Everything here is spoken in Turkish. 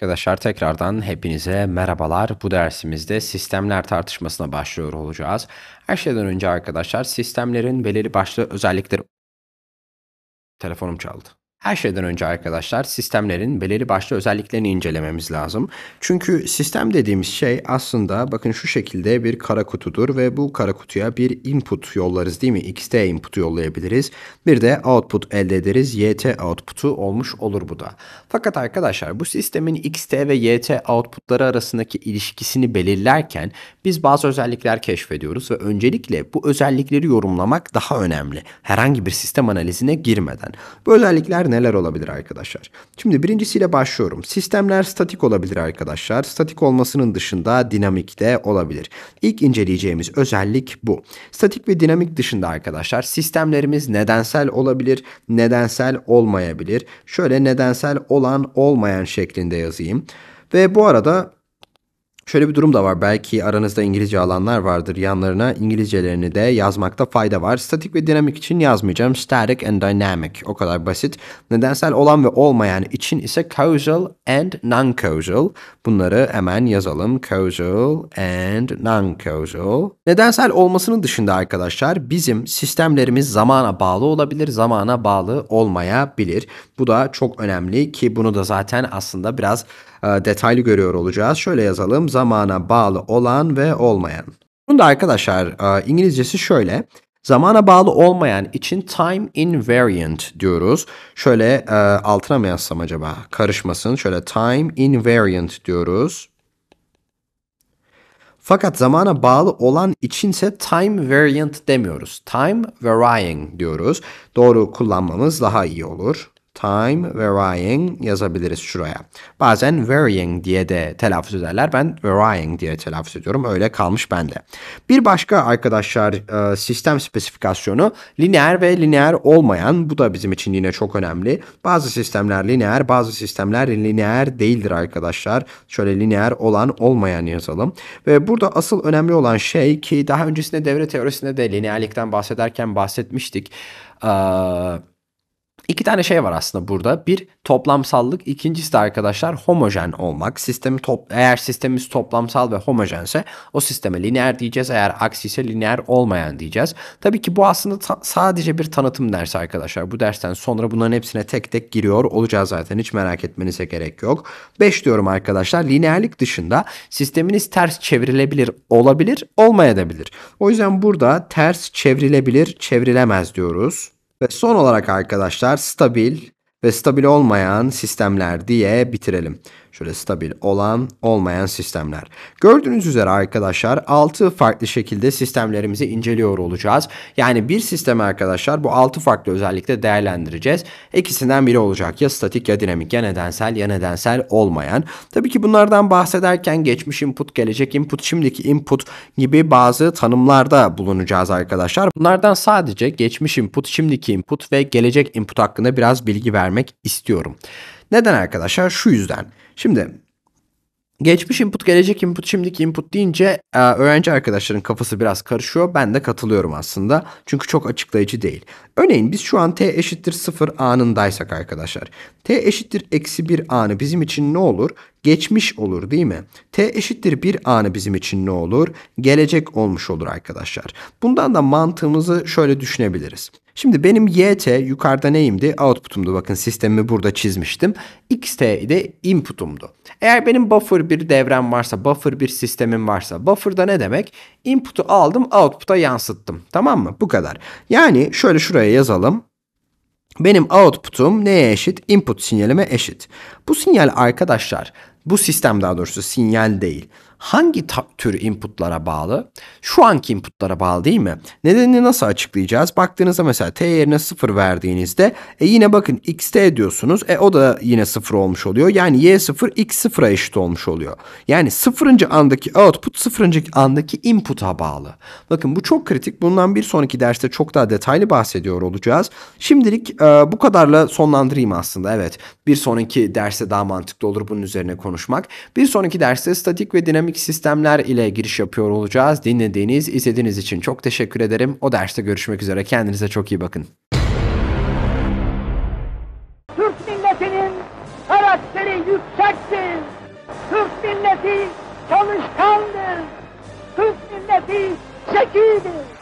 Arkadaşlar tekrardan hepinize merhabalar. Bu dersimizde sistemler tartışmasına başlıyor olacağız. Her şeyden önce arkadaşlar sistemlerin belirli başlı özellikleri... Telefonum çaldı. Her şeyden önce arkadaşlar sistemlerin belirli başlı özelliklerini incelememiz lazım. Çünkü sistem dediğimiz şey aslında bakın şu şekilde bir kara kutudur ve bu kara kutuya bir input yollarız değil mi? XT input yollayabiliriz. Bir de output elde ederiz. YT output'u olmuş olur bu da. Fakat arkadaşlar bu sistemin XT ve YT output'ları arasındaki ilişkisini belirlerken biz bazı özellikler keşfediyoruz ve öncelikle bu özellikleri yorumlamak daha önemli. Herhangi bir sistem analizine girmeden. Bu özellikler neler olabilir arkadaşlar? Şimdi birincisiyle başlıyorum. Sistemler statik olabilir arkadaşlar. Statik olmasının dışında dinamik de olabilir. İlk inceleyeceğimiz özellik bu. Statik ve dinamik dışında arkadaşlar sistemlerimiz nedensel olabilir, nedensel olmayabilir. Şöyle nedensel olan olmayan şeklinde yazayım. Ve bu arada Şöyle bir durum da var. Belki aranızda İngilizce alanlar vardır. Yanlarına İngilizcelerini de yazmakta fayda var. Statik ve dinamik için yazmayacağım. Static and dynamic. O kadar basit. Nedensel olan ve olmayan için ise causal and non-causal. Bunları hemen yazalım. Causal and non-causal. Nedensel olmasının dışında arkadaşlar bizim sistemlerimiz zamana bağlı olabilir, zamana bağlı olmayabilir. Bu da çok önemli ki bunu da zaten aslında biraz e, detaylı görüyor olacağız. Şöyle yazalım zamana bağlı olan ve olmayan. Bunun da arkadaşlar e, İngilizcesi şöyle. Zamana bağlı olmayan için time invariant diyoruz. Şöyle e, altına mı yazsam acaba? Karışmasın. Şöyle time invariant diyoruz. Fakat zamana bağlı olan içinse time variant demiyoruz. Time varying diyoruz. Doğru kullanmamız daha iyi olur time varying yazabiliriz şuraya. Bazen varying diye de telaffuz ederler. Ben varying diye telaffuz ediyorum. Öyle kalmış bende. Bir başka arkadaşlar e, sistem spesifikasyonu lineer ve lineer olmayan. Bu da bizim için yine çok önemli. Bazı sistemler lineer, bazı sistemler lineer değildir arkadaşlar. Şöyle lineer olan olmayan yazalım. Ve burada asıl önemli olan şey ki daha öncesinde devre teorisinde de lineerlikten bahsederken bahsetmiştik. Ee, İki tane şey var aslında burada. Bir toplamsallık, ikincisi de arkadaşlar homojen olmak. Sistemi top, eğer sistemimiz toplamsal ve homojense o sisteme lineer diyeceğiz. Eğer aksi ise lineer olmayan diyeceğiz. Tabii ki bu aslında sadece bir tanıtım dersi arkadaşlar. Bu dersten sonra bunların hepsine tek tek giriyor olacağız zaten. Hiç merak etmenize gerek yok. 5 diyorum arkadaşlar. Lineerlik dışında sisteminiz ters çevrilebilir olabilir, olmayabilir. O yüzden burada ters çevrilebilir, çevrilemez diyoruz. Ve son olarak arkadaşlar stabil ve stabil olmayan sistemler diye bitirelim. Şöyle stabil olan olmayan sistemler. Gördüğünüz üzere arkadaşlar 6 farklı şekilde sistemlerimizi inceliyor olacağız. Yani bir sistemi arkadaşlar bu 6 farklı özellikle değerlendireceğiz. İkisinden biri olacak ya statik ya dinamik ya nedensel ya nedensel olmayan. Tabii ki bunlardan bahsederken geçmiş input, gelecek input, şimdiki input gibi bazı tanımlarda bulunacağız arkadaşlar. Bunlardan sadece geçmiş input, şimdiki input ve gelecek input hakkında biraz bilgi vermek istiyorum. Neden arkadaşlar? Şu yüzden. Şimdi Geçmiş input, gelecek input, şimdiki input deyince e, öğrenci arkadaşların kafası biraz karışıyor. Ben de katılıyorum aslında. Çünkü çok açıklayıcı değil. Örneğin biz şu an t eşittir 0 anındaysak arkadaşlar. t eşittir eksi 1 anı bizim için ne olur? geçmiş olur değil mi? T eşittir bir anı bizim için ne olur? Gelecek olmuş olur arkadaşlar. Bundan da mantığımızı şöyle düşünebiliriz. Şimdi benim YT yukarıda neyimdi? Output'umdu. Bakın sistemi burada çizmiştim. XT de input'umdu. Eğer benim buffer bir devrem varsa, buffer bir sistemim varsa, buffer da ne demek? Input'u aldım, output'a yansıttım. Tamam mı? Bu kadar. Yani şöyle şuraya yazalım. Benim output'um neye eşit? Input sinyalime eşit. Bu sinyal arkadaşlar bu sistem daha doğrusu sinyal değil hangi tür inputlara bağlı? Şu anki inputlara bağlı değil mi? Nedenini nasıl açıklayacağız? Baktığınızda mesela t yerine 0 verdiğinizde e yine bakın xt diyorsunuz. E o da yine 0 olmuş oluyor. Yani y 0 x 0'a eşit olmuş oluyor. Yani 0. andaki output 0. andaki input'a bağlı. Bakın bu çok kritik. Bundan bir sonraki derste çok daha detaylı bahsediyor olacağız. Şimdilik e, bu kadarla sonlandırayım aslında. Evet bir sonraki derste daha mantıklı olur bunun üzerine konuşmak. Bir sonraki derste statik ve dinamik dinamik sistemler ile giriş yapıyor olacağız. Dinlediğiniz, izlediğiniz için çok teşekkür ederim. O derste görüşmek üzere. Kendinize çok iyi bakın. Türk milletinin karakteri yüksektir. Türk milleti çalışkandır. Türk milleti çekildir.